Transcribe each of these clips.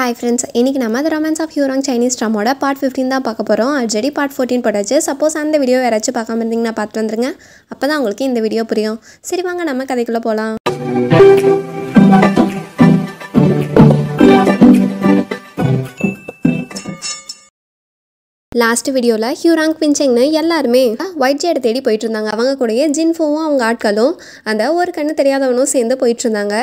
hi friends இன்றைக்கி நம்ம அது ரொமான்ஸ் ஆஃப் ஹியூராங் சைனீஸ் ட்ராமோட பார்ட் ஃபிஃப்டின் தான் பார்க்க போகிறோம் ஆல்ரெடி பார்ட் ஃபோர்டீன் போட்டாச்சு சப்போஸ் அந்த வீடியோ யாராச்சும் பார்க்காம இருந்தீங்கன்னா பார்த்து வந்துருங்க அப்போ தான் உங்களுக்கு இந்த வீடியோ புரியும் சரி வாங்க நம்ம கதைக்குள்ளே போகலாம் லாஸ்ட் வீடியோவில் ஹியூராங் பிஞ்சங்னு எல்லாருமே ஒயிட் ஜேடை தேடி போயிட்டு இருந்தாங்க அவங்க கூடயே ஜின்ஃபோவும் அவங்க ஆட்களும் அந்த ஒரு கண்ணு தெரியாதவனும் சேர்ந்து போயிட்டு இருந்தாங்க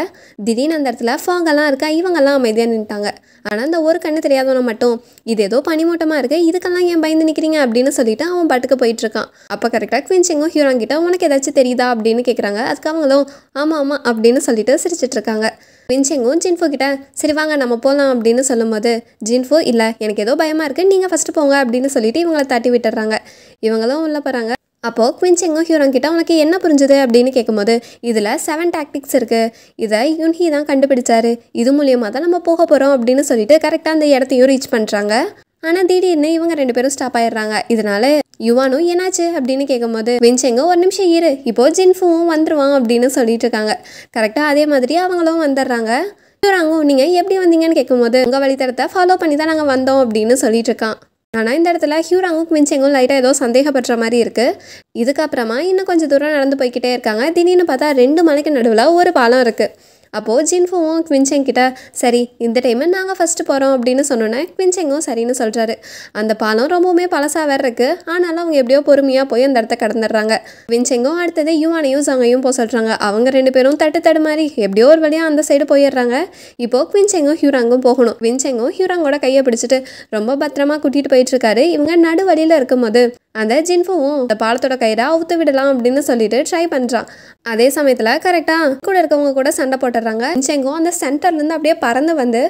திடீர்னு அந்த இடத்துல ஃபாங்கெல்லாம் இருக்கா இவங்கெல்லாம் அமைதியாக நின்ட்டாங்க ஆனால் அந்த ஒரு கண்ணு தெரியாதவனை மட்டும் இது ஏதோ பனிமூட்டமாக இருக்குது இதுக்கெல்லாம் ஏன் பயந்து நிற்கிறீங்க அப்படின்னு சொல்லிட்டு அவன் பாட்டுக்கு போயிட்டு இருக்கான் அப்போ கரெக்டாக குவிஞ்சிங்கும் ஹியூராங் கிட்ட உனக்கு ஏதாச்சும் தெரியுதா அப்படின்னு கேட்குறாங்க அதுக்கு அவங்களும் ஆமாம் ஆமாம் அப்படின்னு சொல்லிட்டு சிரிச்சிட்ருக்காங்க வின்செங்கும் ஜின்ஃபோ கிட்ட சரி வாங்க நம்ம போகலாம் அப்படின்னு சொல்லும்போது ஜின்ஃபோ இல்லை எனக்கு ஏதோ பயமாக இருக்குது நீங்கள் ஃபஸ்ட்டு போங்க அப்படின்னு சொல்லிட்டு இவங்களை தட்டி விட்டுறாங்க இவங்களும் உள்ளே போகிறாங்க அப்போது குவின்செங்கும் ஹியூரன் கிட்ட உனக்கு என்ன புரிஞ்சுது அப்படின்னு கேட்கும்போது இதில் செவன் டாக்டிக்ஸ் இருக்குது இதை யூன்ஹி தான் கண்டுபிடிச்சாரு இது மூலியமாக தான் நம்ம போக போகிறோம் அப்படின்னு சொல்லிட்டு கரெக்டாக அந்த இடத்தையும் ரீச் பண்ணுறாங்க ஆனால் திடீர்னு இவங்க ரெண்டு பேரும் ஸ்டாப் ஆயிடுறாங்க இதனால யுவானும் என்னாச்சு அப்படின்னு கேட்கும்போது வின்செங்கோ ஒரு நிமிஷம் இரு இப்போ ஜின்ஃபுவும் வந்துருவான் அப்படின்னு சொல்லிட்டு இருக்காங்க கரெக்டாக அதே மாதிரி அவங்களும் வந்துடுறாங்க ராங்கும் நீங்கள் எப்படி வந்தீங்கன்னு கேட்கும்போது உங்கள் வழித்தடத்தை ஃபாலோ பண்ணி தான் நாங்கள் வந்தோம் அப்படின்னு சொல்லிட்டு இருக்கான் ஆனால் இந்த இடத்துல ஹியூராங்கும் மின்சேங்கும் லைட்டாக ஏதோ சந்தேகப்படுற மாதிரி இருக்குது இதுக்கப்புறமா இன்னும் கொஞ்சம் தூரம் நடந்து போய்கிட்டே இருக்காங்க திடீர்னு பார்த்தா ரெண்டு மலைக்கு நடுவில் ஒரு பாலம் இருக்குது அப்போது ஜின்ஃபுவும் குவின்செங் கிட்ட சரி இந்த டைம் நாங்கள் ஃபஸ்ட்டு போகிறோம் அப்படின்னு சொன்னோன்னே குவின்செங்கும் சரின்னு சொல்கிறாரு அந்த பாலம் ரொம்பவுமே பழசாக வேறு இருக்குது ஆனாலும் அவங்க எப்படியோ பொறுமையாக போய் அந்த இடத்த கடந்துடுறாங்க குவின்செங்கும் அடுத்தது யுவானையும் சங்கையும் போக சொல்கிறாங்க அவங்க ரெண்டு பேரும் தட்டு தடு மாதிரி எப்படியோ ஒரு வழியாக அந்த சைடு போயிடுறாங்க இப்போது குவின்செங்கும் ஹியூராங்கும் போகணும் குவின்செங்கும் ஹியூராங்கோட கையை பிடிச்சிட்டு ரொம்ப பத்திரமா கூட்டிகிட்டு போயிட்டுருக்காரு இவங்க நடு வழியில் இருக்கும்போது அந்த ஜின்ஃபுவும் இந்த பாலத்தோட கயிறை அவுத்து விடலாம் அப்படின்னு சொல்லிட்டு ட்ரை பண்ணுறான் அதே சமயத்தில் கரெக்டாக கூட இருக்கவங்க கூட சண்டை போட்டுறாங்க போடுறாங்க குவின்செங்கும் அந்த சென்டர்லேருந்து அப்படியே பறந்து வந்து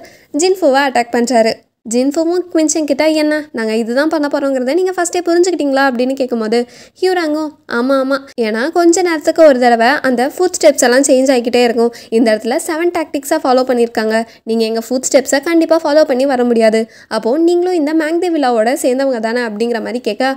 ஜின்ஃபுவை அட்டாக் பண்ணுறாரு ஜின்ஃபுவும் குவின்செங் கிட்ட என்ன நாங்கள் இதுதான் பண்ண போகிறோங்கிறத நீங்கள் ஃபஸ்ட்டே புரிஞ்சுக்கிட்டீங்களா அப்படின்னு கேட்கும்போது ஹியூராங்கோ ஆமாம் ஆமாம் ஏன்னா கொஞ்ச நேரத்துக்கு ஒரு தடவை அந்த ஃபுட் ஸ்டெப்ஸ் எல்லாம் சேஞ்ச் ஆகிக்கிட்டே இருக்கும் இந்த இடத்துல செவன் டாக்டிக்ஸாக ஃபாலோ பண்ணியிருக்காங்க நீங்கள் எங்கள் ஃபுட் ஸ்டெப்ஸை கண்டிப்பாக ஃபாலோ பண்ணி வர முடியாது அப்போது நீங்களும் இந்த மேங்தேவிலாவோட சேர்ந்தவங்க தானே அப்படிங்கிற மாதிரி கேட்க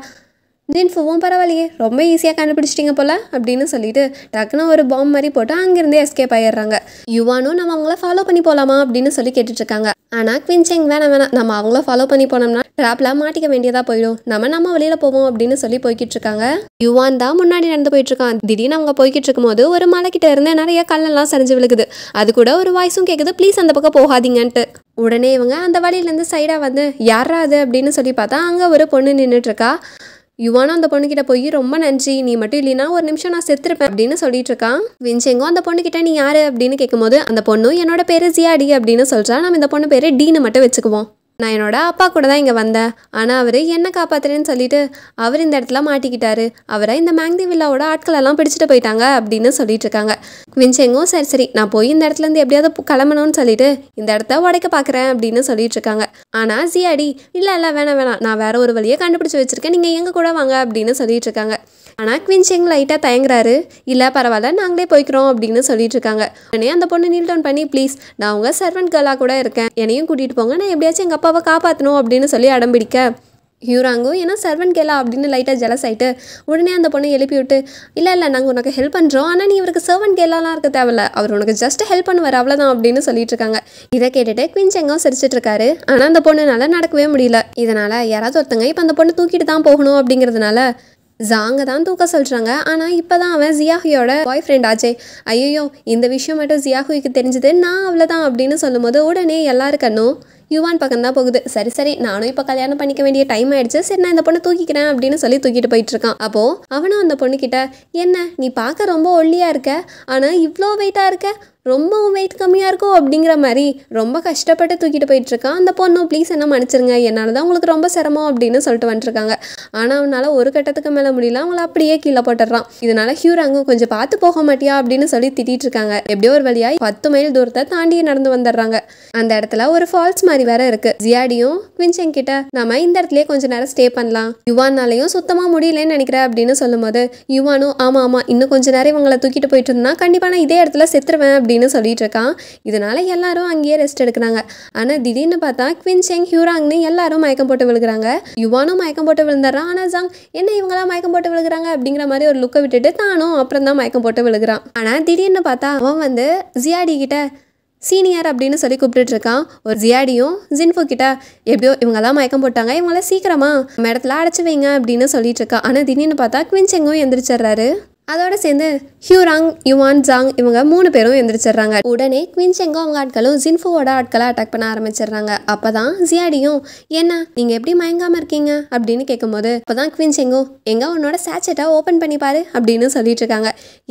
ஜின்ஃபுவும் பரவாயில்லையே ரொம்ப ஈஸியாக கண்டுபிடிச்சிட்டிங்க போல் அப்படின்னு சொல்லிட்டு டக்குன்னு ஒரு பாம் மாதிரி போட்டு அங்கேருந்தே எஸ்கேப் ஆயிடுறாங்க யுவானும் நம்ம அவங்கள ஃபாலோ பண்ணி போகலாமா அப்படின்னு சொல்லி கேட்டுட்ருக்காங்க ஆனால் குவின்செங் வேணாம் வேணாம் நம்ம அவங்கள ஃபாலோ பண்ணி போனோம்னா ட்ராப்பில் மாட்டிக்க வேண்டியதாக போயிடும் நம்ம நம்ம வெளியில் போவோம் அப்படின்னு சொல்லி போய்கிட்டு இருக்காங்க யுவான் தான் முன்னாடி நடந்து போயிட்டு இருக்கான் திடீர்னு அவங்க போய்கிட்டு இருக்கும்போது ஒரு மலைக்கிட்ட இருந்து நிறைய கல்லெல்லாம் சரிஞ்சு விழுகுது அது கூட ஒரு வாய்ஸும் கேட்குது ப்ளீஸ் அந்த பக்கம் போகாதீங்கன்ட்டு உடனே இவங்க அந்த வழியிலேருந்து சைடாக வந்து யாரா அது அப்படின்னு சொல்லி பார்த்தா அங்கே ஒரு பொண்ணு நின்றுட்டுருக்கா யுவானும் அந்த பொண்ணுக்கிட்ட போய் ரொம்ப நன்றி நீ மட்டும் இல்லைனா ஒரு நிமிஷம் நான் செத்துருப்பேன் அப்படின்னு சொல்லிட்டு இருக்கான் வின்செங்கோ அந்த பொண்ணுக்கிட்ட நீ யாரு அப்படின்னு கேட்கும்போது அந்த பொண்ணும் என்னோட பேரு ஜியாடி அப்படின்னு சொல்றா நம்ம இந்த பொண்ணு பேரு டீனு மட்டும் வச்சுக்குவோம் நான் என்னோட அப்பா கூட தான் இங்கே வந்தேன் ஆனால் அவர் என்ன காப்பாத்துறேன்னு சொல்லிட்டு அவர் இந்த இடத்துல மாட்டிக்கிட்டாரு அவரை இந்த மேங்தி வில்லாவோட ஆட்களெல்லாம் பிடிச்சிட்டு போயிட்டாங்க அப்படின்னு சொல்லிட்டு இருக்காங்க குவின்செங்கும் சரி சரி நான் போய் இந்த இடத்துலேருந்து எப்படியாவது கிளம்பணும்னு சொல்லிட்டு இந்த இடத்த உடைக்க பார்க்குறேன் அப்படின்னு சொல்லிட்டு இருக்காங்க ஆனால் ஜியாடி இல்லை இல்லை வேணாம் வேணாம் நான் வேற ஒரு வழியை கண்டுபிடிச்சி வச்சிருக்கேன் நீங்கள் எங்கள் கூட வாங்க அப்படின்னு சொல்லிட்டு இருக்காங்க ஆனால் குவின்சிங் லைட்டாக தயங்குறாரு இல்லை பரவாயில்ல நாங்களே போய்க்கிறோம் அப்படின்னு சொல்லிட்டு இருக்காங்க உடனே அந்த பொண்ணு நீல் டவுன் பண்ணி ப்ளீஸ் நான் உங்கள் சர்வெண்ட் கேர்ளாக கூட இருக்கேன் என்னையும் கூட்டிகிட்டு போங்க நான் எப்படியாச்சும் எங்கள் அப்பாவை காப்பாற்றணும் அப்படின்னு சொல்லி அடம்பிடிக்க ஹியூராங்கோ ஏன்னா சர்வன் கேலா அப்படின்னு லைட்டாக ஜெலஸ் ஆகிட்டு உடனே அந்த பொண்ணை எழுப்பி விட்டு இல்லை இல்லை நாங்கள் உனக்கு ஹெல்ப் பண்ணுறோம் ஆனால் நீ இவருக்கு சர்வன் கேலாலாம் இருக்க தேவையில்ல அவர் உனக்கு ஜஸ்ட் ஹெல்ப் பண்ணுவார் அவ்வளோதான் அப்படின்னு சொல்லிட்டு இருக்காங்க இதை கேட்டுட்டு குவின் செங்கம் சிரிச்சிட்டு இருக்காரு ஆனால் அந்த பொண்ணுனால நடக்கவே முடியல இதனால் யாராவது ஒருத்தங்க இப்போ அந்த பொண்ணை தூக்கிட்டு தான் போகணும் அப்படிங்கிறதுனால ஜாங்க தான் தூக்க சொல்கிறாங்க ஆனால் இப்போ தான் அவன் ஜியாஹுயோட பாய் ஃப்ரெண்ட் ஆச்சே ஐயோ இந்த விஷயம் மட்டும் ஜியாஹுக்கு தெரிஞ்சது நான் அவ்வளோதான் அப்படின்னு சொல்லும்போது உடனே எல்லாருக்கண்ணும் யுவான் பக்கம் தான் போகுது சரி சரி நானும் இப்போ கல்யாணம் பண்ணிக்க வேண்டிய டைம் ஆயிடுச்சு சரி நான் இந்த பொண்ணை தூக்கிக்கிறேன் அப்படின்னு சொல்லி தூக்கிட்டு போயிட்டு இருக்கான் அப்போ அவனும் அந்த பொண்ணுக்கிட்ட என்ன நீ பார்க்க ரொம்ப ஒல்லியாக இருக்க ஆனால் இவ்வளோ வெயிட்டாக இருக்க ரொம்பவும் வெயிட் கம்மியாக இருக்கும் அப்படிங்கிற மாதிரி ரொம்ப கஷ்டப்பட்டு தூக்கிட்டு போயிட்டுருக்கான் அந்த பொண்ணு ப்ளீஸ் என்ன மன்னிச்சிருங்க என்னால் தான் உங்களுக்கு ரொம்ப சிரமம் அப்படின்னு சொல்லிட்டு வந்துருக்காங்க ஆனால் அவனால் ஒரு கட்டத்துக்கு மேலே முடியல அவங்கள அப்படியே கீழே போட்டுடுறான் இதனால ஹியூராங்க கொஞ்சம் பார்த்து போக மாட்டியா அப்படின்னு சொல்லி திட்டிகிட்டு இருக்காங்க எப்படியோ ஒரு வழியாக பத்து மைல் தூரத்தை தாண்டி நடந்து வந்துடுறாங்க அந்த இடத்துல ஒரு ஃபால்ஸ் மாதிரி மாதிரி வேற இருக்கு ஜியாடியும் குவின்செங் கிட்ட நாம இந்த இடத்துலயே கொஞ்ச நேரம் ஸ்டே பண்ணலாம் யுவானாலையும் சுத்தமா முடியலன்னு நினைக்கிறேன் அப்படின்னு சொல்லும் போது யுவானும் ஆமா ஆமா இன்னும் கொஞ்ச நேரம் இவங்களை தூக்கிட்டு போயிட்டு இருந்தா கண்டிப்பா நான் இதே இடத்துல செத்துருவேன் அப்படின்னு சொல்லிட்டு இருக்கான் இதனால எல்லாரும் அங்கேயே ரெஸ்ட் எடுக்கிறாங்க ஆனா திடீர்னு பார்த்தா குவின்செங் ஹியூராங்னு எல்லாரும் மயக்கம் போட்டு விழுகிறாங்க யுவானும் மயக்கம் போட்டு விழுந்துடுறான் ஆனா ஜாங் என்ன இவங்களாம் மயக்கம் போட்டு விழுகிறாங்க அப்படிங்கிற மாதிரி ஒரு லுக்கை விட்டுட்டு தானும் அப்புறம் தான் மயக்கம் போட்டு விழுகிறான் ஆனா திடீர்னு பார்த்தா அவன் வந்து ஜியாடி கிட்ட சீனியர் அப்படின்னு சொல்லி கூப்பிட்டுட்ருக்கான் ஒரு ஜியாடியும் ஜின்ஃபோ கிட்ட எப்படியோ இவங்கெல்லாம் மயக்கம் போட்டாங்க இவங்களாம் சீக்கிரமா நம்ம இடத்துல அடைச்சி வைங்க அப்படின்னு சொல்லிட்டு இருக்கா ஆனால் திடீர்னு பார்த்தா குவிஞ்செங்கும் எந்திரிச்சிடுறாரு அதோட சேர்ந்து ஹியூராங் யுவான் ஜாங் இவங்க மூணு பேரும் எந்திரிச்சிடுறாங்க உடனே குவின்செங்கோ அவங்க ஆட்களும் ஜின்ஃபுவோட ஆட்களை அட்டாக் பண்ண ஆரம்பிச்சிடுறாங்க அப்பதான் ஜியாடியும் என்ன நீங்க எப்படி மயங்காம இருக்கீங்க அப்படின்னு கேட்கும்போது அப்பதான் குவின்செங்கோ எங்க உன்னோட சேச்சட்டை ஓபன் பண்ணி பாரு அப்படின்னு சொல்லிட்டு இருக்காங்க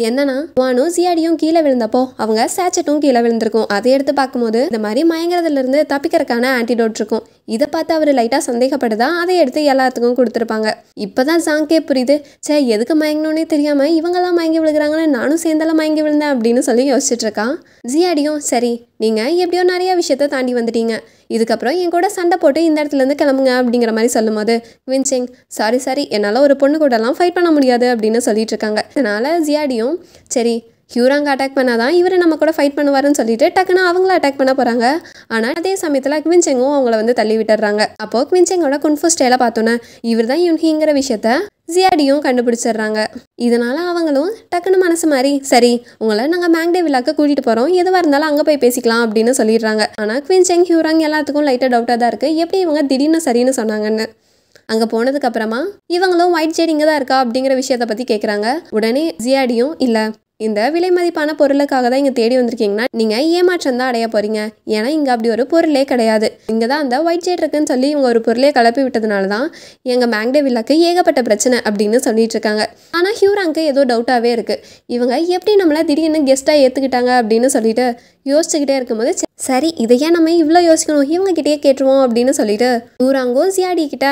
என்னன்னா வானும் ஜியாடியும் கீழே விழுந்தப்போ அவங்க சேச்சட்டும் கீழே விழுந்திருக்கும் அதை எடுத்து பார்க்கும்போது இந்த மாதிரி மயங்குறதுல இருந்து தப்பிக்கிறதுக்கான ஆன்டிடோட் இருக்கும் இதை பார்த்து அவர் லைட்டாக சந்தேகப்படுதா அதை எடுத்து எல்லாத்துக்கும் கொடுத்துருப்பாங்க இப்போதான் ஜாங்கே புரியுது சே எதுக்கு மயங்கணும்னே தெரியாமல் இவன் இவங்கெல்லாம் மயங்கி விழுகிறாங்கன்னு நானும் சேர்ந்தெல்லாம் மயங்கி விழுந்தேன் அப்படின்னு சொல்லி யோசிச்சுட்ருக்கா ஜியாடியும் சரி நீங்கள் எப்படியோ நிறையா விஷயத்த தாண்டி வந்துட்டீங்க இதுக்கப்புறம் என் கூட சண்டை போட்டு இந்த இடத்துலேருந்து கிளம்புங்க அப்படிங்கிற மாதிரி சொல்லும்போது குவின்சிங் சாரி சாரி என்னால் ஒரு பொண்ணு கூடலாம் ஃபைட் பண்ண முடியாது அப்படின்னு சொல்லிட்டு இருக்காங்க அதனால் ஜியாடியும் சரி ஹியூராங்க அட்டாக் பண்ணாதான் இவர் நம்ம கூட ஃபைட் பண்ணுவாருன்னு சொல்லிட்டு டக்குன்னு அவங்கள அட்டாக் பண்ண போகிறாங்க ஆனால் அதே சமயத்தில் குவின்செங்கும் அவங்கள வந்து தள்ளி விட்டுறாங்க அப்போது குவின்செங்கோட குன்ஃபு ஸ்டேல பார்த்தோன்னே இவர் தான் யுன்ஹிங்கிற விஷயத்த ஜியாடியும் கண்டுபிடிச்சிடுறாங்க இதனால் அவங்களும் டக்குன்னு மனசு மாதிரி சரி உங்களை நாங்கள் மேங்டே விழாக்க கூட்டிகிட்டு போகிறோம் எதுவாக இருந்தாலும் அங்கே போய் பேசிக்கலாம் அப்படின்னு சொல்லிடுறாங்க ஆனால் குவின் செங் ஹியூராங் எல்லாத்துக்கும் லைட்டாக டவுட்டாக தான் இருக்குது எப்படி இவங்க திடீர்னு சரின்னு சொன்னாங்கன்னு அங்கே போனதுக்கப்புறமா இவங்களும் ஒயிட் ஷேடிங்க தான் இருக்கா அப்படிங்கிற விஷயத்த பற்றி கேட்குறாங்க உடனே ஜியாடியும் இல்லை இந்த விலை மதிப்பான பொருளுக்காக தான் இங்கே தேடி வந்திருக்கீங்கன்னா நீங்கள் ஏமாற்றம் தான் அடைய போகிறீங்க ஏன்னா இங்கே அப்படி ஒரு பொருளே கிடையாது இங்கே தான் அந்த ஒயிட் ஷேட் இருக்குன்னு சொல்லி இவங்க ஒரு பொருளே கலப்பி விட்டதுனால தான் எங்கள் மேங்டே வில்லாக்கு ஏகப்பட்ட பிரச்சனை அப்படின்னு சொல்லிட்டு இருக்காங்க ஆனால் ஹியூராங்க்கு ஏதோ டவுட்டாகவே இருக்குது இவங்க எப்படி நம்மளை திடீர்னு கெஸ்ட்டாக ஏற்றுக்கிட்டாங்க அப்படின்னு சொல்லிட்டு யோசிச்சுக்கிட்டே இருக்கும்போது சரி இதையே நம்ம இவ்வளோ யோசிக்கணும் இவங்ககிட்டயே கேட்டுருவோம் அப்படின்னு சொல்லிட்டு ஹியூராங்கோ ஜியாடி கிட்ட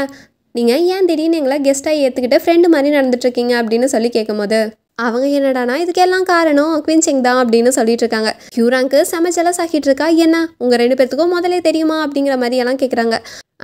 நீங்கள் ஏன் திடீர்னு எங்களை கெஸ்ட்டாக ஏற்றுக்கிட்டு ஃப்ரெண்டு மாதிரி நடந்துட்டுருக்கீங்க அப்படின்னு சொல்லி கேட்கும்போது அவங்க என்னடானா இதுக்கெல்லாம் காரணம் குவின்சிங் தான் அப்படின்னு சொல்லிட்டு இருக்காங்க கியூராங்க்கு செம ஜெலஸ் ஆகிட்டு இருக்கா என்ன உங்க ரெண்டு பேர்த்துக்கும் முதல்ல தெரியுமா அப்படிங்கிற மாதிரி எல்லாம் கேட்குறாங்க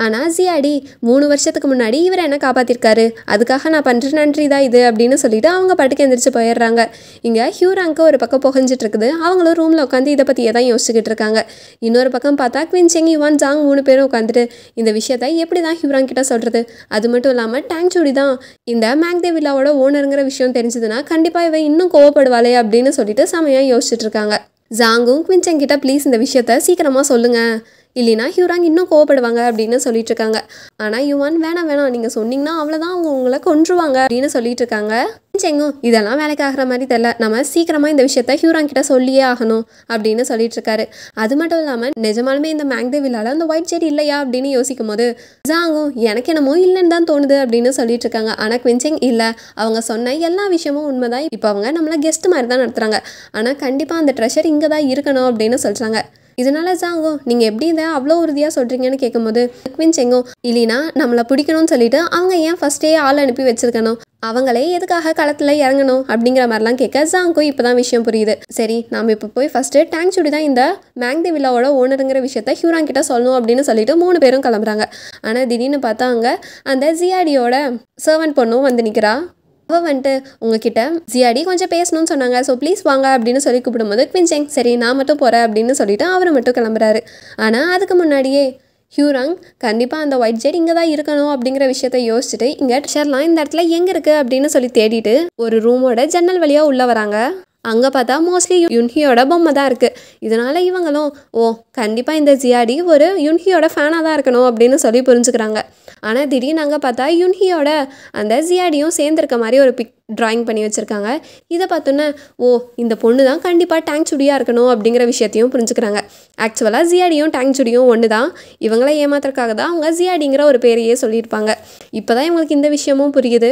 ஆனால் ஜியாடி மூணு வருஷத்துக்கு முன்னாடி இவர் என்ன காப்பாற்றிருக்காரு அதுக்காக நான் பண்ணுற நன்றி தான் இது அப்படின்னு சொல்லிட்டு அவங்க பாட்டுக்கு எந்திரிச்சு போயிடுறாங்க இங்கே ஹியூராங்க்கு ஒரு பக்கம் புகஞ்சிட்டு இருக்குது அவங்களும் ரூமில் உட்காந்து இதை பற்றியே தான் யோசிச்சுக்கிட்டு இருக்காங்க இன்னொரு பக்கம் பார்த்தா குவின் செங் யுவான் ஜாங் மூணு பேரும் உட்காந்துட்டு இந்த விஷயத்த எப்படி தான் ஹியூராங் கிட்ட சொல்கிறது அது மட்டும் இல்லாமல் டேங் சூடி தான் இந்த மேக்தே வில்லாவோட ஓனருங்கிற விஷயம் தெரிஞ்சதுன்னா கண்டிப்பாக இவன் இன்னும் கோவப்படுவாளே அப்படின்னு சொல்லிட்டு சமயம் யோசிச்சுட்டு இருக்காங்க ஜாங்கும் குவின்சங் கிட்ட ப்ளீஸ் இந்த விஷயத்த சீக்கிரமாக சொல்லுங்கள் இல்லைனா ஹியூராங் இன்னும் கோவப்படுவாங்க அப்படின்னு சொல்லிட்டு இருக்காங்க ஆனால் யுவான் வேணாம் வேணாம் நீங்கள் சொன்னீங்கன்னா அவ்வளோதான் அவங்க உங்களை கொன்றுவாங்க அப்படின்னு சொல்லிட்டு இருக்காங்க செங்கும் இதெல்லாம் வேலைக்கு ஆகிற மாதிரி தெரியல நம்ம சீக்கிரமாக இந்த விஷயத்த ஹியூராங் கிட்ட சொல்லியே ஆகணும் அப்படின்னு சொல்லிட்டு இருக்காரு அது மட்டும் இல்லாமல் நிஜமாலுமே இந்த மேக்தேவ் இல்லாத அந்த ஒயிட் செடி இல்லையா அப்படின்னு யோசிக்கும் போது ஜாங்கும் எனக்கு என்னமோ இல்லைன்னு தான் தோணுது அப்படின்னு சொல்லிட்டு இருக்காங்க ஆனால் குவின்சிங் இல்லை அவங்க சொன்ன எல்லா விஷயமும் உண்மைதான் இப்போ அவங்க நம்மளை கெஸ்ட் மாதிரி தான் நடத்துகிறாங்க ஆனால் கண்டிப்பாக அந்த ட்ரெஷர் இங்கே தான் இருக்கணும் அப்படின்னு சொல்கிறாங்க இதனால சாங்கோ நீங்கள் எப்படி இதை அவ்வளோ உறுதியாக சொல்கிறீங்கன்னு கேட்கும்போது குவின் செங்கோ இல்லைனா நம்மளை பிடிக்கணும்னு சொல்லிட்டு அவங்க ஏன் ஃபர்ஸ்டே ஆள் அனுப்பி வச்சிருக்கணும் அவங்களே எதுக்காக களத்தில் இறங்கணும் அப்படிங்கிற மாதிரிலாம் கேட்க ஜாங்கோ இப்போ தான் விஷயம் புரியுது சரி நாம் இப்போ போய் ஃபஸ்ட்டு டேங்க் சுடி தான் இந்த மேங்தி வில்லாவோட ஓனருங்கிற விஷயத்த ஹியூரான் கிட்ட சொல்லணும் அப்படின்னு சொல்லிட்டு மூணு பேரும் கிளம்புறாங்க ஆனால் திடீர்னு பார்த்தா அங்கே அந்த ஜியாடியோட சர்வன் பொண்ணும் வந்து நிற்கிறா அவள் வந்துட்டு உங்ககிட்ட ஜியாடி கொஞ்சம் பேசணும்னு சொன்னாங்க ஸோ ப்ளீஸ் வாங்க அப்படின்னு சொல்லி கூப்பிடும்போது குவிஞ்சேங் சரி நான் மட்டும் போகிறேன் அப்படின்னு சொல்லிவிட்டு அவர் மட்டும் கிளம்புறாரு ஆனால் அதுக்கு முன்னாடியே ஹியூராங் கண்டிப்பாக அந்த ஒயிட் ஜெட் இங்கே தான் இருக்கணும் அப்படிங்கிற விஷயத்த யோசிச்சுட்டு இங்கே ஷெர்லாம் இந்த இடத்துல எங்கே இருக்குது அப்படின்னு சொல்லி தேடிட்டு ஒரு ரூமோட ஜன்னல் வழியாக உள்ளே வராங்க அங்கே பார்த்தா மோஸ்ட்லி யுன்ஹியோட பொம்மை தான் இருக்குது இதனால் இவங்களும் ஓ கண்டிப்பாக இந்த ஜியாடி ஒரு யுன்ஹியோட ஃபேனாக தான் இருக்கணும் அப்படின்னு சொல்லி புரிஞ்சுக்கிறாங்க ஆனால் திடீர்னு அங்கே பார்த்தா யுன்ஹியோட அந்த ஜியாடியும் சேர்ந்துருக்க மாதிரி ஒரு பிக் ட்ராயிங் பண்ணி வச்சுருக்காங்க இதை பார்த்தோன்னே ஓ இந்த பொண்ணு தான் கண்டிப்பாக டேங்க் சுடியாக இருக்கணும் அப்படிங்கிற விஷயத்தையும் புரிஞ்சுக்கிறாங்க ஆக்சுவலாக ஜியாடியும் டேங்க் சுடியும் ஒன்று தான் இவங்கள ஏமாத்துறதுக்காக தான் அவங்க ஜியாடிங்கிற ஒரு பேரையே சொல்லியிருப்பாங்க இப்போ தான் இவங்களுக்கு இந்த விஷயமும் புரியுது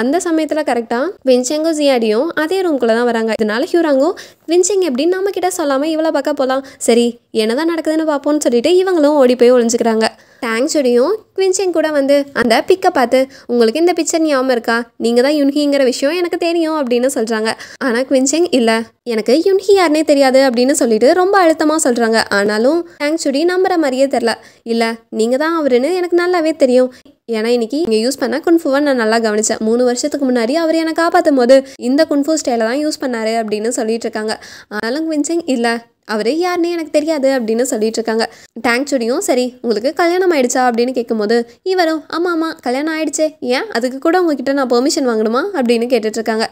அந்த சமயத்தில் கரெக்டாக வின்சங்கும் ஜியாடியும் அதே ரூம்குள்ளே தான் வராங்க இதனால ஹியூராங்கோ வின்சிங் எப்படின்னு நம்ம கிட்ட சொல்லாமல் இவ்வளோ பக்கம் போகலாம் சரி என்னதான் நடக்குதுன்னு பார்ப்போம்னு சொல்லிட்டு இவங்களும் ஓடி போய் ஒழிஞ்சுக்கிறாங்க டேங்க் செடியும் குவின்சிங் கூட வந்து அந்த பிக்கை பார்த்து உங்களுக்கு இந்த பிக்சர் ஞாபகம் இருக்கா நீங்கள் தான் யுன்ஹிங்கிற விஷயம் எனக்கு தெரியும் அப்படின்னு சொல்கிறாங்க ஆனால் குவின்சிங் இல்லை எனக்கு யுன்ஹி யாருனே தெரியாது அப்படின்னு சொல்லிட்டு ரொம்ப அழுத்தமாக சொல்கிறாங்க ஆனாலும் தேங்க்ஸ் செடி நம்புற மாதிரியே தெரில இல்லை நீங்கள் தான் அவருன்னு எனக்கு நல்லாவே தெரியும் ஏன்னா இன்னைக்கு இங்கே யூஸ் பண்ண குன்ஃபுவை நான் நல்லா கவனித்தேன் மூணு வருஷத்துக்கு முன்னாடி அவர் என்னை காப்பாற்றும் போது இந்த குன்ஃபு ஸ்டைலை தான் யூஸ் பண்ணாரு அப்படின்னு சொல்லிட்டு இருக்காங்க ஆனாலும் குவின்சிங் இல்லை அவர் யாருன்னே எனக்கு தெரியாது அப்படின்னு சொல்லிட்டு இருக்காங்க டேங்க் சுடியும் சரி உங்களுக்கு கல்யாணம் ஆயிடுச்சா அப்படின்னு கேட்கும்போது இவரும் ஆமாம் ஆமாம் கல்யாணம் ஆயிடுச்சே ஏன் அதுக்கு கூட உங்ககிட்ட நான் பெர்மிஷன் வாங்கணுமா அப்படின்னு கேட்டுட்ருக்காங்க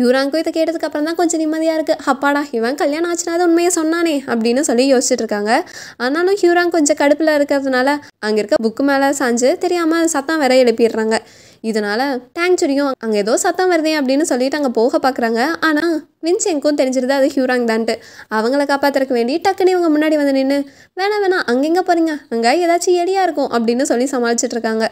யூராங்கும் இதை கேட்டதுக்கப்புறம் தான் கொஞ்சம் நிம்மதியாக இருக்குது அப்பாடா இவன் கல்யாணம் ஆச்சுனாது உண்மையை சொன்னானே அப்படின்னு சொல்லி யோசிச்சுட்டு இருக்காங்க ஆனாலும் ஹியூராங் கொஞ்சம் கடுப்பில் இருக்கிறதுனால அங்கே இருக்க புக்கு மேலே சாஞ்சு தெரியாமல் சத்தம் வேற எழுப்பிடுறாங்க இதனால் டேங்க் செடியும் அங்கே ஏதோ சத்தம் வருதே அப்படின்னு சொல்லிட்டு அங்கே போக பார்க்குறாங்க ஆனால் வின்செங்கும் தெரிஞ்சிருது அது ஹியூராங் தான்ட்டு அவங்கள காப்பாற்றுறக்க வேண்டி டக்குன்னு இவங்க முன்னாடி வந்து நின்று வேணாம் வேணாம் அங்கெங்கே போகிறீங்க அங்கே ஏதாச்சும் எலியாக இருக்கும் அப்படின்னு சொல்லி சமாளிச்சிட்ருக்காங்க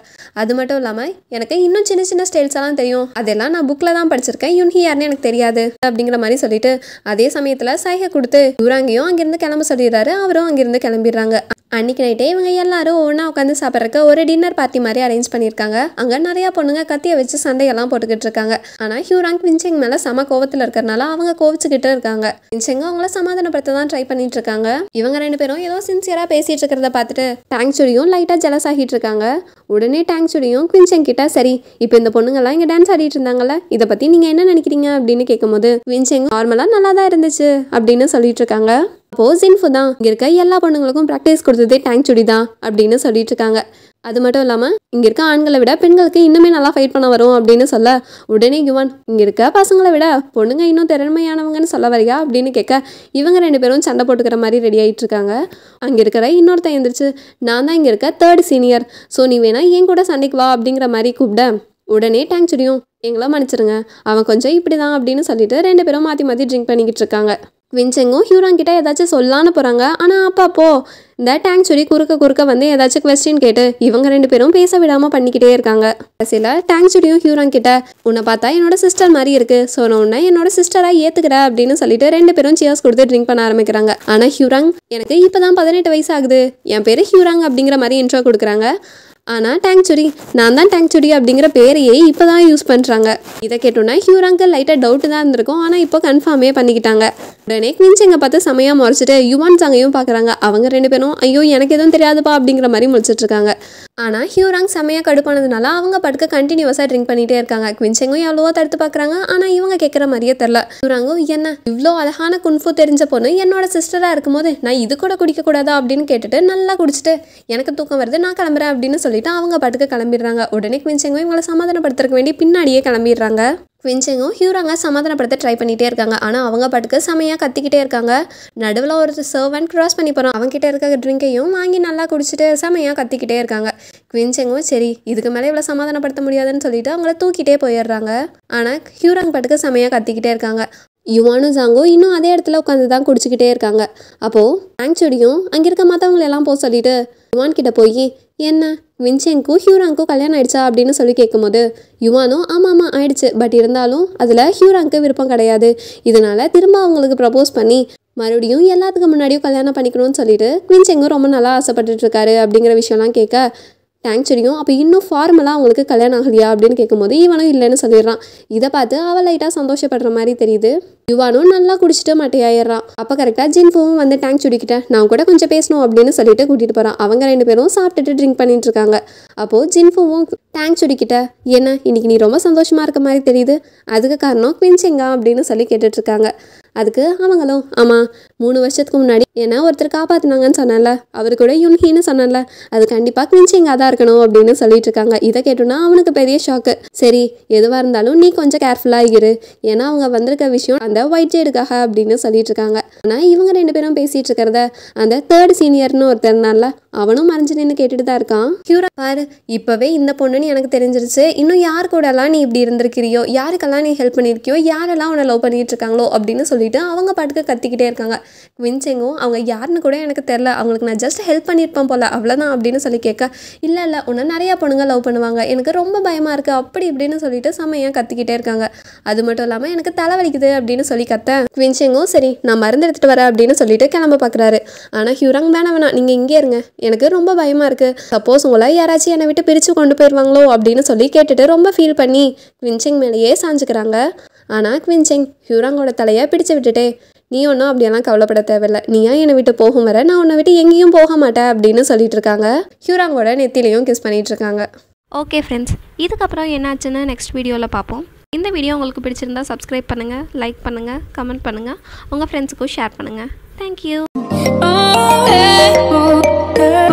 அது மட்டும் இல்லாமல் எனக்கு இன்னும் சின்ன சின்ன ஸ்டைல்ஸ் எல்லாம் தெரியும் அதெல்லாம் நான் புக்கில் தான் படிச்சிருக்கேன் யூன் யாருன்னு எனக்கு தெரியாது அப்படிங்கிற மாதிரி சொல்லிட்டு அதே சமயத்தில் சைகை கொடுத்து ஹியூராங்கையும் அங்கேருந்து கிளம்ப சொல்லிடுறாரு அவரும் அங்கேருந்து கிளம்பிடுறாங்க அன்னைக்கு நைட்டே இவங்க எல்லாரும் ஒன்றா உட்காந்து சாப்பிட்றக்கு ஒரு டின்னர் பார்ட்டி மாதிரி அரேஞ்ச் பண்ணியிருக்காங்க அங்கே நிறையா பொண்ணுங்க கத்தியை வச்சு சண்டையெல்லாம் போட்டுக்கிட்டு இருக்காங்க ஆனால் ஹியூராங் வின்சிங் மேலே சம கோவத்தில் இருக்கிறனால அவங்க கோவிச்சுக்கிட்டு இருக்காங்க செங்க அவங்கள சமாதானப்படுத்த தான் ட்ரை பண்ணிட்டு இருக்காங்க இவங்க ரெண்டு பேரும் ஏதோ சின்சியரா பேசிட்டு இருக்கிறத பார்த்துட்டு டேங்க் சுடியும் லைட்டா ஜெலஸ் ஆகிட்டு இருக்காங்க உடனே டேங்க் சுடியும் குவின்செங் கிட்ட சரி இப்போ இந்த பொண்ணுங்கெல்லாம் இங்க டான்ஸ் ஆடிட்டு இருந்தாங்கல்ல இதை பத்தி நீங்க என்ன நினைக்கிறீங்க அப்படின்னு கேட்கும்போது குவின்செங் நார்மலா நல்லா தான் இருந்துச்சு அப்படின்னு சொல்லிட்டு இருக்காங்க அப்போது சின்ஃபு தான் இங்கே இருக்க எல்லா பொண்ணுங்களுக்கும் ப்ராக்டிஸ் கொடுத்ததே டேங்க் சுடி தான் அப்படின்னு சொல்லிட்டு இருக்காங்க அது மட்டும் இல்லாமல் இங்கே இருக்க ஆண்களை விட பெண்களுக்கு இன்னுமே நல்லா ஃபைட் பண்ண வரும் அப்படின்னு சொல்ல உடனே யுவான் இங்கே இருக்க பசங்களை விட பொண்ணுங்க இன்னும் திறமையானவங்கன்னு சொல்ல வரியா அப்படின்னு கேட்க இவங்க ரெண்டு பேரும் சண்டை போட்டுக்கிற மாதிரி ரெடி ஆகிட்டு இருக்காங்க அங்கே இருக்கிற இன்னொருத்தன் எழுந்திரிச்சு நான் தான் இங்கே இருக்க தேர்ட் சீனியர் ஸோ நீ வேணா என் கூட சண்டைக்கு வா அப்படிங்கிற மாதிரி கூப்பிட உடனே டேங்க் சுடியும் எங்களை மன்னிச்சிருங்க அவன் கொஞ்சம் இப்படி தான் அப்படின்னு சொல்லிட்டு ரெண்டு பேரும் மாற்றி மாற்றி ட்ரிங்க் பண்ணிக்கிட்டு இருக்காங்க வின்செங்கும் ஹியூரான் கிட்ட ஏதாச்சும் சொல்லான்னு போகிறாங்க ஆனால் அப்பப்போ இந்த டேங் சொல்லி குறுக்க குறுக்க வந்து ஏதாச்சும் கொஸ்டின் கேட்டு இவங்க ரெண்டு பேரும் பேச விடாமல் பண்ணிக்கிட்டே இருக்காங்க கடைசியில் டேங் சுடியும் ஹியூரான் கிட்ட உன்னை பார்த்தா என்னோட சிஸ்டர் மாதிரி இருக்கு ஸோ நான் உன்ன என்னோட சிஸ்டராக ஏத்துக்கிற அப்படின்னு சொல்லிட்டு ரெண்டு பேரும் சியர்ஸ் கொடுத்து ட்ரிங்க் பண்ண ஆரம்பிக்கிறாங்க ஆனால் ஹியூராங் எனக்கு இப்போ தான் பதினெட்டு வயசு ஆகுது என் பேர் ஹியூராங் அப்படிங்கிற மாதிரி இன்ட்ரோ கொடுக்குறாங்க ஆனால் டேங்க் சுடி நான் தான் டேங்க் சுடி அப்படிங்கிற பேரையே இப்போ தான் யூஸ் பண்ணுறாங்க இதை கேட்டோன்னா ஹியூராங்க லைட்டாக டவுட்டு தான் இருந்திருக்கும் ஆனால் இப்போ கன்ஃபார்மே பண்ணிக்கிட்டாங்க உடனே குவின்ஸ் எங்கே பார்த்து சமையாக முறைச்சிட்டு யுவான் சாங்கையும் பார்க்குறாங்க அவங்க ரெண்டு பேரும் ஐயோ எனக்கு எதுவும் தெரியாதுப்பா அப்படிங்கிற மாதிரி முடிச்சிட்ருக்காங்க ஆனால் ஹியூராங் செமையாக கடுப்பானதுனால அவங்க படுக்க கண்டினியூஸாக ட்ரிங்க் பண்ணிகிட்டே இருக்காங்க குவின்செங்கும் எவ்வளோவா தடுத்து பார்க்குறாங்க ஆனால் இவங்க கேட்குற மாதிரியே தெரில ஹியூராங்கும் என்ன இவ்வளோ அழகான குன்ஃபு தெரிஞ்ச பொண்ணு என்னோட சிஸ்டராக இருக்கும்போது நான் இது கூட குடிக்கக்கூடாதா அப்படின்னு கேட்டுட்டு நல்லா குடிச்சிட்டு எனக்கு தூக்கம் வருது நான் கிளம்புறேன் அப்படின்னு சொல்லி சொல்லிவிட்டு அவங்க பாட்டுக்கு கிளம்பிடுறாங்க உடனே குவின்செங்கும் இவங்களை சமாதானப்படுத்துறக்க வேண்டி பின்னாடியே கிளம்பிடுறாங்க குவின்செங்கும் ஹியூராங்க சமாதானப்படுத்த ட்ரை பண்ணிகிட்டே இருக்காங்க ஆனால் அவங்க பாட்டுக்கு செமையாக கத்திக்கிட்டே இருக்காங்க நடுவில் ஒரு சர்வன் க்ராஸ் பண்ணி போகிறோம் அவங்ககிட்ட இருக்க ட்ரிங்கையும் வாங்கி நல்லா குடிச்சிட்டு செமையாக கத்திக்கிட்டே இருக்காங்க குவின்செங்கும் சரி இதுக்கு மேலே இவ்வளோ சமாதானப்படுத்த முடியாதுன்னு சொல்லிட்டு அவங்கள தூக்கிட்டே போயிடுறாங்க ஆனால் ஹியூராங் பாட்டுக்கு செமையாக கத்திக்கிட்டே இருக்காங்க யுவானும் ஜாங்கோ இன்னும் அதே இடத்துல உட்காந்து தான் குடிச்சிக்கிட்டே இருக்காங்க அப்போது ஆங்சுடியும் அங்கே இருக்க மற்றவங்களெல்லாம் போக சொல்லிட்டு யுவான் கிட்ட போய் என்ன வின்சென்க்கு ஹியூராங்க்கும் கல்யாணம் ஆயிடுச்சா அப்படின்னு சொல்லி கேட்கும்போது யுவானும் ஆமாம் ஆமாம் ஆயிடுச்சு பட் இருந்தாலும் அதில் ஹியூராங்க்கு விருப்பம் கிடையாது இதனால் திரும்ப அவங்களுக்கு ப்ரப்போஸ் பண்ணி மறுபடியும் எல்லாத்துக்கு முன்னாடியும் கல்யாணம் பண்ணிக்கணும்னு சொல்லிட்டு வின்செங்கும் ரொம்ப நல்லா ஆசைப்பட்டுருக்காரு அப்படிங்கிற விஷயம்லாம் கேட்க டேங்க்சரியும் அப்போ இன்னும் ஃபார்மலாக அவங்களுக்கு கல்யாணம் ஆகலையா அப்படின்னு கேட்கும்போது இவனும் இல்லைன்னு சொல்லிடுறான் இதை பார்த்து அவள் லைட்டாக சந்தோஷப்படுற மாதிரி தெரியுது யுவானும் நல்லா குடிச்சிட்டு மட்டையாயிடுறான் அப்போ கரெக்டாக ஜின்ஃபோவும் வந்து டேங்க் சுடிக்கிட்டேன் நான் கூட கொஞ்சம் பேசணும் அப்படின்னு சொல்லிட்டு கூட்டிகிட்டு போகிறான் அவங்க ரெண்டு பேரும் சாப்பிட்டுட்டு ட்ரிங்க் பண்ணிட்டு இருக்காங்க அப்போது ஜின்ஃபோவும் டேங்க் சுடிக்கிட்ட என்ன இன்னைக்கு நீ ரொம்ப சந்தோஷமாக இருக்க மாதிரி தெரியுது அதுக்கு காரணம் குவிஞ்சிங்கா அப்படின்னு சொல்லி கேட்டுட்ருக்காங்க அதுக்கு அவங்களும் ஆமாம் மூணு வருஷத்துக்கு முன்னாடி ஏன்னா ஒருத்தர் காப்பாற்றினாங்கன்னு சொன்னால அவரு கூட யுன்ஹின்னு சொன்னால அது கண்டிப்பாக குவிஞ்சிங்காக தான் இருக்கணும் அப்படின்னு சொல்லிட்டு இருக்காங்க இதை கேட்டோன்னா அவனுக்கு பெரிய ஷாக்கு சரி எதுவாக இருந்தாலும் நீ கொஞ்சம் கேர்ஃபுல்லாக இரு ஏன்னா அவங்க வந்திருக்க விஷயம் அந்த அந்த ஒயிட் ஜேடுக்காக அப்படின்னு சொல்லிட்டு இருக்காங்க ஆனா இவங்க ரெண்டு பேரும் பேசிட்டு இருக்கிறத அந்த தேர்ட் சீனியர்னு ஒருத்தர் இருந்தான்ல அவனும் மறைஞ்சு நின்று கேட்டுட்டு தான் இருக்கான் கியூரா பாரு இப்பவே இந்த பொண்ணுன்னு எனக்கு தெரிஞ்சிருச்சு இன்னும் யார் எல்லாம் நீ இப்படி இருந்திருக்கிறியோ யாருக்கெல்லாம் நீ ஹெல்ப் பண்ணிருக்கியோ யாரெல்லாம் உன லவ் பண்ணிட்டு இருக்காங்களோ அப்படின்னு சொல்லிட்டு அவங்க பாட்டுக்கு கத்திக்கிட்டே இருக்காங்க குவின்செங்கும் அவங்க யாருன்னு கூட எனக்கு தெரில அவங்களுக்கு நான் ஜஸ்ட் ஹெல்ப் பண்ணியிருப்பேன் போல அவ்வளோதான் அப்படின்னு சொல்லி கேட்க இல்லை இல்லை உன்னை நிறைய பொண்ணுங்க லவ் பண்ணுவாங்க எனக்கு ரொம்ப பயமா இருக்கு அப்படி இப்படின்னு சொல்லிட்டு செம்மையாக கத்திக்கிட்டே இருக்காங்க அது மட்டும் இல்லாமல் எனக்கு தலைவலிக்குது அப்படின்னு சொல்லி கத்த குவின்சிங்கும் சரி நான் மருந்து எடுத்துட்டு வரேன் அப்படின்னு சொல்லிட்டு கிளம்ப பாக்குறாரு ஆனா ஹியூராங் வேணா வேணாம் நீங்க இங்கே இருங்க எனக்கு ரொம்ப பயமாக இருக்கு சப்போஸ் உங்களை யாராச்சும் என்னை விட்டு பிரிச்சு கொண்டு போயிடுவாங்களோ அப்படின்னு சொல்லி கேட்டுட்டு ரொம்ப ஃபீல் பண்ணி குவின்சிங் மேலேயே சாஞ்சுக்கிறாங்க ஆனா குவின்சிங் ஹியூராங்கோட தலையை பிடிச்சு விட்டுட்டே நீ ஒன்றும் அப்படியெல்லாம் கவலைப்பட தேவையில்ல நீயா என்னை விட்டு போகும் வர நான் உன்னை விட்டு எங்கேயும் போக மாட்டேன் அப்படின்னு சொல்லிட்டு இருக்காங்க ஹியூராங்கோட நெத்திலையும் கிஸ் பண்ணிட்டு இருக்காங்க ஓகே ஃப்ரெண்ட்ஸ் இதுக்கப்புறம் என்னாச்சுன்னு நெக்ஸ்ட் வீடியோவில் பார்ப்போம் இந்த வீடியோ உங்களுக்கு பிடிச்சிருந்தா சப்ஸ்கிரைப் பண்ணுங்கள் லைக் பண்ணுங்கள் கமெண்ட் பண்ணுங்கள் உங்கள் ஃப்ரெண்ட்ஸுக்கும் ஷேர் பண்ணுங்கள் தேங்க்யூ